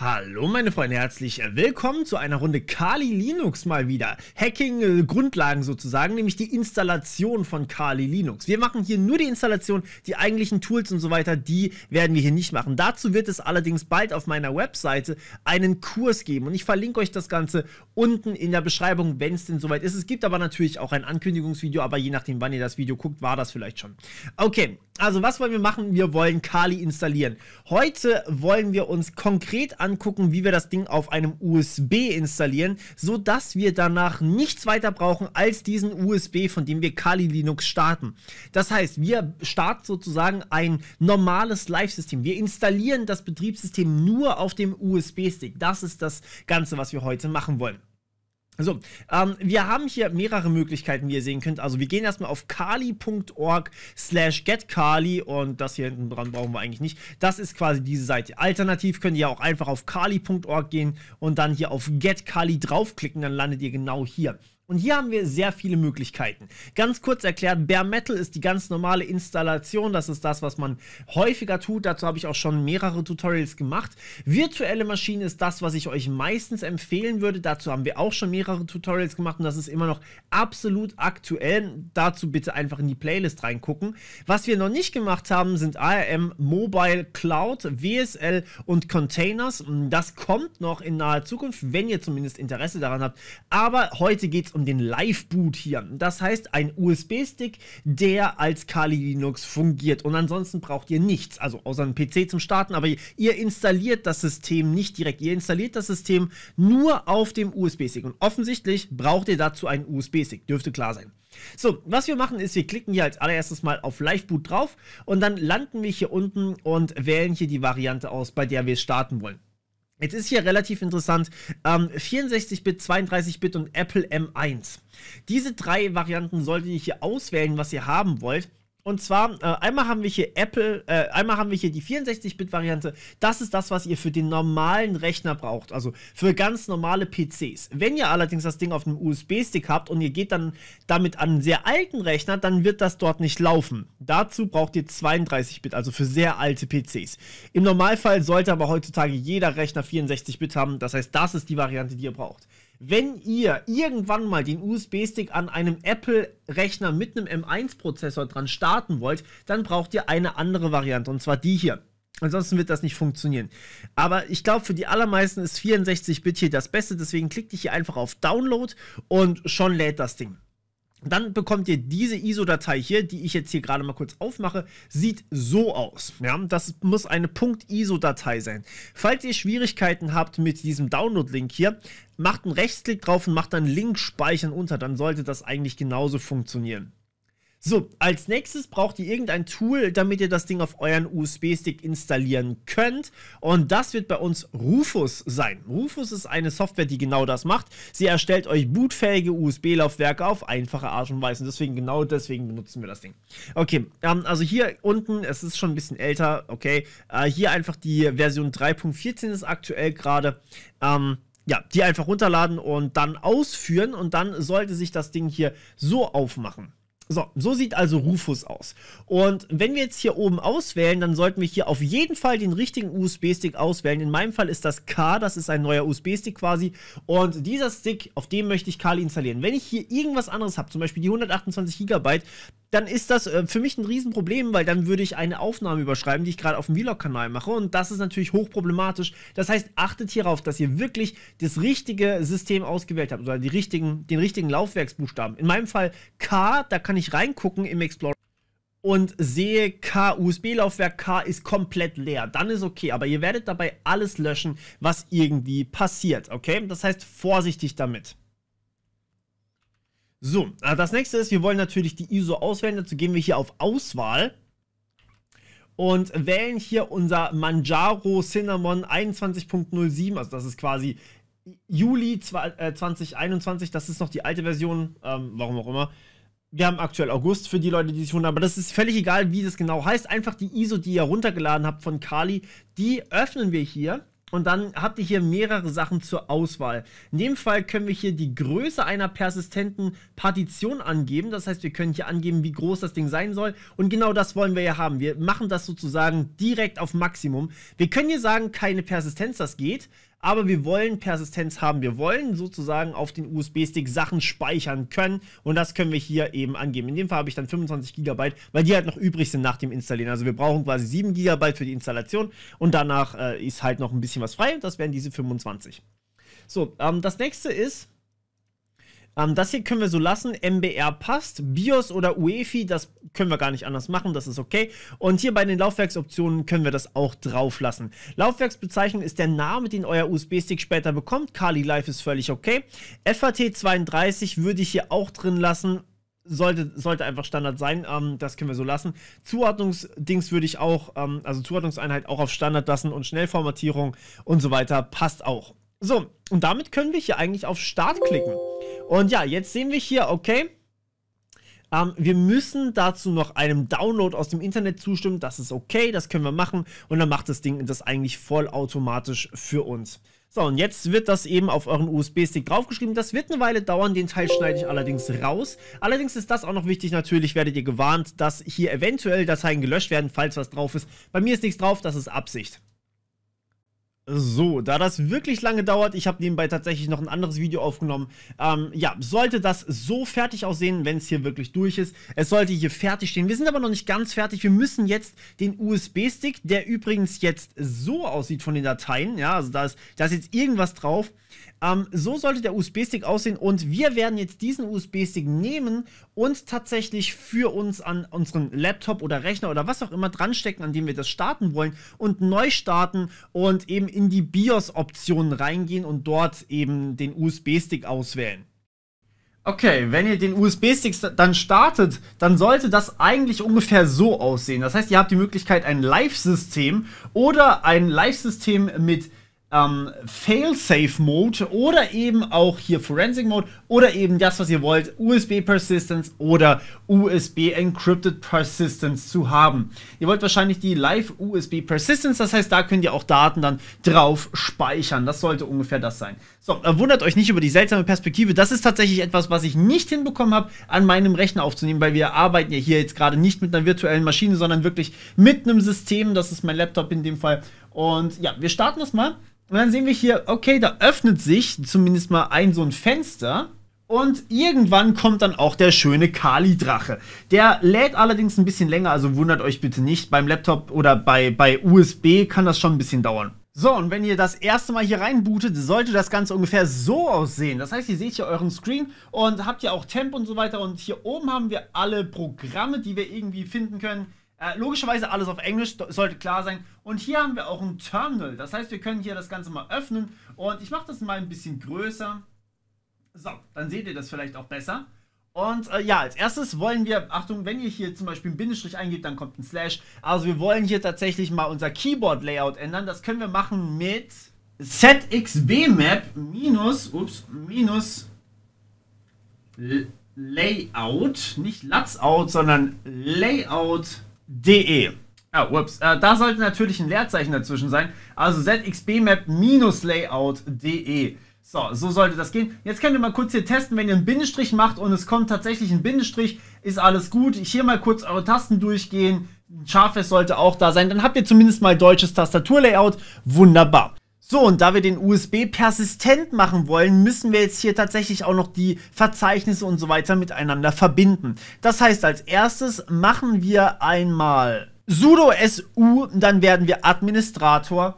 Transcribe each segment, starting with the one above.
Hallo meine Freunde, herzlich äh, willkommen zu einer Runde Kali Linux mal wieder. Hacking-Grundlagen äh, sozusagen, nämlich die Installation von Kali Linux. Wir machen hier nur die Installation, die eigentlichen Tools und so weiter, die werden wir hier nicht machen. Dazu wird es allerdings bald auf meiner Webseite einen Kurs geben und ich verlinke euch das Ganze unten in der Beschreibung, wenn es denn soweit ist. Es gibt aber natürlich auch ein Ankündigungsvideo, aber je nachdem, wann ihr das Video guckt, war das vielleicht schon. Okay, also was wollen wir machen? Wir wollen Kali installieren. Heute wollen wir uns konkret an angucken, wie wir das Ding auf einem USB installieren, so dass wir danach nichts weiter brauchen als diesen USB, von dem wir Kali Linux starten. Das heißt, wir starten sozusagen ein normales Live-System. Wir installieren das Betriebssystem nur auf dem USB-Stick. Das ist das Ganze, was wir heute machen wollen. So, ähm, wir haben hier mehrere Möglichkeiten, wie ihr sehen könnt. Also wir gehen erstmal auf kali.org slash getkali und das hier hinten dran brauchen wir eigentlich nicht. Das ist quasi diese Seite. Alternativ könnt ihr auch einfach auf kali.org gehen und dann hier auf getkali draufklicken, dann landet ihr genau hier. Und hier haben wir sehr viele Möglichkeiten. Ganz kurz erklärt, Bare Metal ist die ganz normale Installation. Das ist das, was man häufiger tut. Dazu habe ich auch schon mehrere Tutorials gemacht. Virtuelle Maschinen ist das, was ich euch meistens empfehlen würde. Dazu haben wir auch schon mehrere Tutorials gemacht und das ist immer noch absolut aktuell. Dazu bitte einfach in die Playlist reingucken. Was wir noch nicht gemacht haben, sind ARM, Mobile, Cloud, WSL und Containers. Das kommt noch in naher Zukunft, wenn ihr zumindest Interesse daran habt. Aber heute geht es um um den Live-Boot hier. Das heißt, ein USB-Stick, der als Kali Linux fungiert. Und ansonsten braucht ihr nichts, also außer einem PC zum Starten, aber ihr installiert das System nicht direkt. Ihr installiert das System nur auf dem USB-Stick. Und offensichtlich braucht ihr dazu einen USB-Stick. Dürfte klar sein. So, was wir machen ist, wir klicken hier als allererstes mal auf Live-Boot drauf und dann landen wir hier unten und wählen hier die Variante aus, bei der wir starten wollen. Jetzt ist hier relativ interessant, ähm, 64-Bit, 32-Bit und Apple M1. Diese drei Varianten solltet ihr hier auswählen, was ihr haben wollt. Und zwar, äh, einmal haben wir hier Apple, äh, einmal haben wir hier die 64-Bit-Variante. Das ist das, was ihr für den normalen Rechner braucht, also für ganz normale PCs. Wenn ihr allerdings das Ding auf einem USB-Stick habt und ihr geht dann damit an einen sehr alten Rechner, dann wird das dort nicht laufen. Dazu braucht ihr 32-Bit, also für sehr alte PCs. Im Normalfall sollte aber heutzutage jeder Rechner 64-Bit haben, das heißt, das ist die Variante, die ihr braucht wenn ihr irgendwann mal den USB-Stick an einem Apple-Rechner mit einem M1-Prozessor dran starten wollt, dann braucht ihr eine andere Variante, und zwar die hier. Ansonsten wird das nicht funktionieren. Aber ich glaube, für die allermeisten ist 64-Bit hier das Beste. Deswegen klickt ihr hier einfach auf Download und schon lädt das Ding. Dann bekommt ihr diese ISO-Datei hier, die ich jetzt hier gerade mal kurz aufmache, sieht so aus. Ja, das muss eine .iso-Datei sein. Falls ihr Schwierigkeiten habt mit diesem Download-Link hier, macht einen Rechtsklick drauf und macht dann Link speichern unter, dann sollte das eigentlich genauso funktionieren. So, als nächstes braucht ihr irgendein Tool, damit ihr das Ding auf euren USB-Stick installieren könnt. Und das wird bei uns Rufus sein. Rufus ist eine Software, die genau das macht. Sie erstellt euch bootfähige USB-Laufwerke auf einfache Art und Weise. Und deswegen, genau deswegen benutzen wir das Ding. Okay, ähm, also hier unten, es ist schon ein bisschen älter, okay. Äh, hier einfach die Version 3.14 ist aktuell gerade. Ähm, ja, die einfach runterladen und dann ausführen und dann sollte sich das Ding hier so aufmachen. So, so sieht also Rufus aus. Und wenn wir jetzt hier oben auswählen, dann sollten wir hier auf jeden Fall den richtigen USB-Stick auswählen. In meinem Fall ist das K, das ist ein neuer USB-Stick quasi. Und dieser Stick, auf dem möchte ich Kali installieren. Wenn ich hier irgendwas anderes habe, zum Beispiel die 128 GB, dann ist das äh, für mich ein Riesenproblem, weil dann würde ich eine Aufnahme überschreiben, die ich gerade auf dem Vlog-Kanal mache. Und das ist natürlich hochproblematisch. Das heißt, achtet hierauf, dass ihr wirklich das richtige System ausgewählt habt oder die richtigen, den richtigen Laufwerksbuchstaben. In meinem Fall K, da kann ich reingucken im Explorer und sehe K, USB-Laufwerk K ist komplett leer, dann ist okay. Aber ihr werdet dabei alles löschen, was irgendwie passiert, okay? Das heißt, vorsichtig damit. So, äh, das nächste ist, wir wollen natürlich die ISO auswählen. Dazu gehen wir hier auf Auswahl und wählen hier unser Manjaro Cinnamon 21.07. Also das ist quasi Juli 2021. Äh, das ist noch die alte Version, ähm, warum auch immer. Wir haben aktuell August für die Leute, die sich wundern, aber das ist völlig egal, wie das genau heißt. Einfach die ISO, die ihr runtergeladen habt von Kali, die öffnen wir hier und dann habt ihr hier mehrere Sachen zur Auswahl. In dem Fall können wir hier die Größe einer persistenten Partition angeben. Das heißt, wir können hier angeben, wie groß das Ding sein soll. Und genau das wollen wir ja haben. Wir machen das sozusagen direkt auf Maximum. Wir können hier sagen, keine Persistenz, das geht aber wir wollen Persistenz haben. Wir wollen sozusagen auf den USB-Stick Sachen speichern können und das können wir hier eben angeben. In dem Fall habe ich dann 25 GB, weil die halt noch übrig sind nach dem Installieren. Also wir brauchen quasi 7 GB für die Installation und danach äh, ist halt noch ein bisschen was frei. Das wären diese 25. So, ähm, das nächste ist ähm, das hier können wir so lassen. MBR passt. BIOS oder UEFI, das können wir gar nicht anders machen. Das ist okay. Und hier bei den Laufwerksoptionen können wir das auch drauf lassen. Laufwerksbezeichnung ist der Name, den euer USB-Stick später bekommt. Kali Life ist völlig okay. FAT32 würde ich hier auch drin lassen sollte, sollte einfach Standard sein. Ähm, das können wir so lassen. Zuordnungsdings würde ich auch, ähm, also Zuordnungseinheit auch auf Standard lassen und Schnellformatierung und so weiter passt auch. So, und damit können wir hier eigentlich auf Start klicken. Und ja, jetzt sehen wir hier, okay, ähm, wir müssen dazu noch einem Download aus dem Internet zustimmen. Das ist okay, das können wir machen. Und dann macht das Ding das eigentlich vollautomatisch für uns. So, und jetzt wird das eben auf euren USB-Stick draufgeschrieben. Das wird eine Weile dauern, den Teil schneide ich allerdings raus. Allerdings ist das auch noch wichtig, natürlich werdet ihr gewarnt, dass hier eventuell Dateien gelöscht werden, falls was drauf ist. Bei mir ist nichts drauf, das ist Absicht. So, da das wirklich lange dauert, ich habe nebenbei tatsächlich noch ein anderes Video aufgenommen. Ähm, ja, sollte das so fertig aussehen, wenn es hier wirklich durch ist. Es sollte hier fertig stehen. Wir sind aber noch nicht ganz fertig. Wir müssen jetzt den USB-Stick, der übrigens jetzt so aussieht von den Dateien, ja, also da ist, da ist jetzt irgendwas drauf, ähm, so sollte der USB-Stick aussehen und wir werden jetzt diesen USB-Stick nehmen und tatsächlich für uns an unseren Laptop oder Rechner oder was auch immer dranstecken, an dem wir das starten wollen und neu starten und eben in die BIOS-Optionen reingehen und dort eben den USB-Stick auswählen. Okay, wenn ihr den USB-Stick dann startet, dann sollte das eigentlich ungefähr so aussehen. Das heißt, ihr habt die Möglichkeit, ein Live-System oder ein Live-System mit ähm, Fail-Safe-Mode oder eben auch hier Forensic-Mode oder eben das, was ihr wollt, USB-Persistence oder USB-Encrypted Persistence zu haben. Ihr wollt wahrscheinlich die Live-USB-Persistence, das heißt, da könnt ihr auch Daten dann drauf speichern. Das sollte ungefähr das sein. So, äh, wundert euch nicht über die seltsame Perspektive. Das ist tatsächlich etwas, was ich nicht hinbekommen habe, an meinem Rechner aufzunehmen, weil wir arbeiten ja hier jetzt gerade nicht mit einer virtuellen Maschine, sondern wirklich mit einem System. Das ist mein Laptop in dem Fall. Und ja, wir starten das mal. Und dann sehen wir hier, okay, da öffnet sich zumindest mal ein so ein Fenster. Und irgendwann kommt dann auch der schöne Kali-Drache. Der lädt allerdings ein bisschen länger, also wundert euch bitte nicht. Beim Laptop oder bei, bei USB kann das schon ein bisschen dauern. So, und wenn ihr das erste Mal hier reinbootet, sollte das Ganze ungefähr so aussehen. Das heißt, ihr seht hier euren Screen und habt ja auch Temp und so weiter. Und hier oben haben wir alle Programme, die wir irgendwie finden können. Äh, logischerweise alles auf Englisch, sollte klar sein. Und hier haben wir auch ein Terminal. Das heißt, wir können hier das Ganze mal öffnen. Und ich mache das mal ein bisschen größer. So, dann seht ihr das vielleicht auch besser. Und äh, ja, als erstes wollen wir, Achtung, wenn ihr hier zum Beispiel einen Bindestrich eingebt, dann kommt ein Slash. Also wir wollen hier tatsächlich mal unser Keyboard-Layout ändern. Das können wir machen mit ZXB-Map minus, ups, minus L Layout, nicht Latzout, sondern Layout ZXB-Map.de. Ah, whoops. Äh, da sollte natürlich ein Leerzeichen dazwischen sein. Also ZXB-Map-Layout.de. So, so sollte das gehen. Jetzt könnt ihr mal kurz hier testen, wenn ihr einen Bindestrich macht und es kommt tatsächlich ein Bindestrich, ist alles gut. Ich hier mal kurz eure Tasten durchgehen. Ein scharfes sollte auch da sein. Dann habt ihr zumindest mal deutsches Tastaturlayout. Wunderbar. So, und da wir den USB persistent machen wollen, müssen wir jetzt hier tatsächlich auch noch die Verzeichnisse und so weiter miteinander verbinden. Das heißt, als erstes machen wir einmal sudo su, dann werden wir Administrator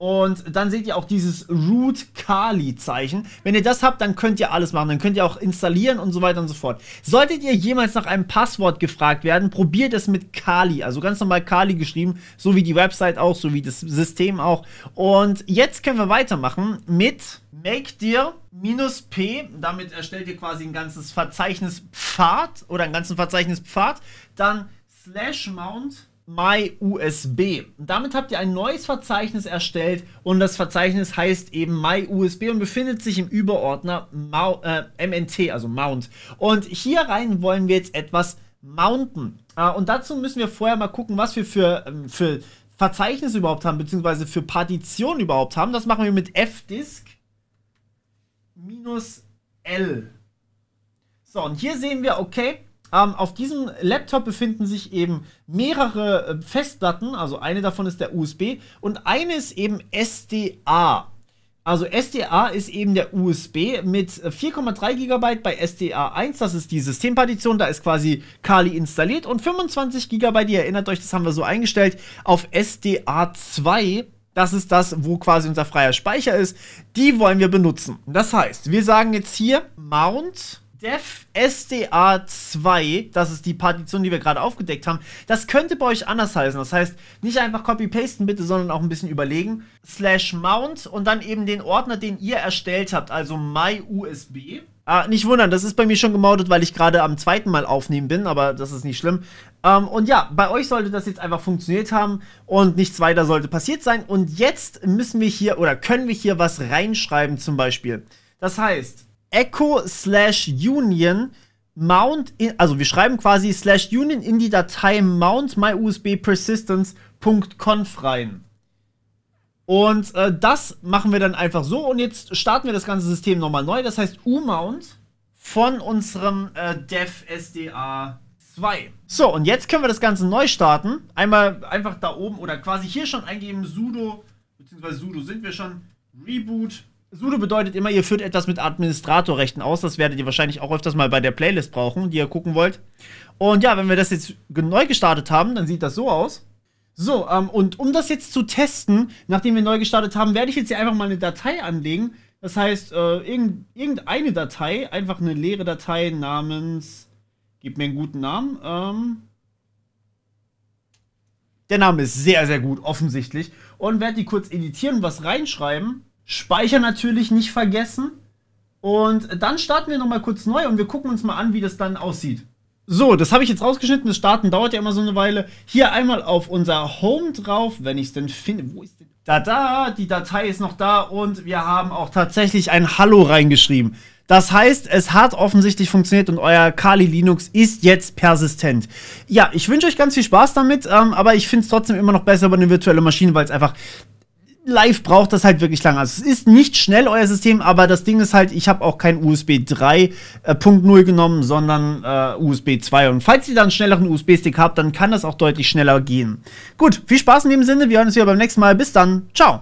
und dann seht ihr auch dieses Root Kali-Zeichen. Wenn ihr das habt, dann könnt ihr alles machen. Dann könnt ihr auch installieren und so weiter und so fort. Solltet ihr jemals nach einem Passwort gefragt werden, probiert es mit Kali. Also ganz normal Kali geschrieben, so wie die Website auch, so wie das System auch. Und jetzt können wir weitermachen mit Make dir minus P, damit erstellt ihr quasi ein ganzes Verzeichnis Pfad oder ein ganzes Verzeichnis Pfad, dann slash mount MyUSB. Damit habt ihr ein neues Verzeichnis erstellt und das Verzeichnis heißt eben MyUSB und befindet sich im Überordner Mau äh, MNT, also Mount. Und hier rein wollen wir jetzt etwas mounten. Äh, und dazu müssen wir vorher mal gucken, was wir für, ähm, für Verzeichnisse überhaupt haben, beziehungsweise für Partitionen überhaupt haben. Das machen wir mit fdisk minus L. So, und hier sehen wir, okay, ähm, auf diesem Laptop befinden sich eben mehrere äh, Festplatten, also eine davon ist der USB und eine ist eben SDA. Also SDA ist eben der USB mit 4,3 äh, GB bei SDA 1, das ist die Systempartition, da ist quasi Kali installiert und 25 GB, ihr erinnert euch, das haben wir so eingestellt, auf SDA 2. Das ist das, wo quasi unser freier Speicher ist. Die wollen wir benutzen. Das heißt, wir sagen jetzt hier mount Def SDA 2, das ist die Partition, die wir gerade aufgedeckt haben, das könnte bei euch anders heißen. Das heißt, nicht einfach copy-pasten bitte, sondern auch ein bisschen überlegen. Slash mount und dann eben den Ordner, den ihr erstellt habt, also myUSB. Ah, nicht wundern, das ist bei mir schon gemountet, weil ich gerade am zweiten Mal aufnehmen bin, aber das ist nicht schlimm. Ähm, und ja, bei euch sollte das jetzt einfach funktioniert haben und nichts weiter sollte passiert sein. Und jetzt müssen wir hier oder können wir hier was reinschreiben zum Beispiel. Das heißt, echo slash union mount, in, also wir schreiben quasi slash union in die Datei mount My USB Persistence.conf rein. Und äh, das machen wir dann einfach so und jetzt starten wir das ganze System nochmal neu. Das heißt umount von unserem äh, dev SDA 2. So, und jetzt können wir das Ganze neu starten. Einmal einfach da oben oder quasi hier schon eingeben sudo, beziehungsweise sudo sind wir schon, reboot Sudo bedeutet immer, ihr führt etwas mit Administratorrechten aus. Das werdet ihr wahrscheinlich auch öfters mal bei der Playlist brauchen, die ihr gucken wollt. Und ja, wenn wir das jetzt neu gestartet haben, dann sieht das so aus. So, ähm, und um das jetzt zu testen, nachdem wir neu gestartet haben, werde ich jetzt hier einfach mal eine Datei anlegen. Das heißt, äh, irgend, irgendeine Datei, einfach eine leere Datei namens, gib mir einen guten Namen. Ähm, der Name ist sehr, sehr gut, offensichtlich. Und werde die kurz editieren, was reinschreiben. Speicher natürlich nicht vergessen. Und dann starten wir nochmal kurz neu und wir gucken uns mal an, wie das dann aussieht. So, das habe ich jetzt rausgeschnitten. Das Starten dauert ja immer so eine Weile. Hier einmal auf unser Home drauf, wenn ich es denn finde. Wo ist denn? Da, da, die Datei ist noch da und wir haben auch tatsächlich ein Hallo reingeschrieben. Das heißt, es hat offensichtlich funktioniert und euer Kali Linux ist jetzt persistent. Ja, ich wünsche euch ganz viel Spaß damit, ähm, aber ich finde es trotzdem immer noch besser über eine virtuelle Maschine, weil es einfach live braucht das halt wirklich lange. Also es ist nicht schnell euer System, aber das Ding ist halt, ich habe auch kein USB 3.0 äh, genommen, sondern äh, USB 2. Und falls ihr dann schnelleren USB-Stick habt, dann kann das auch deutlich schneller gehen. Gut, viel Spaß in dem Sinne. Wir hören uns wieder beim nächsten Mal. Bis dann. Ciao.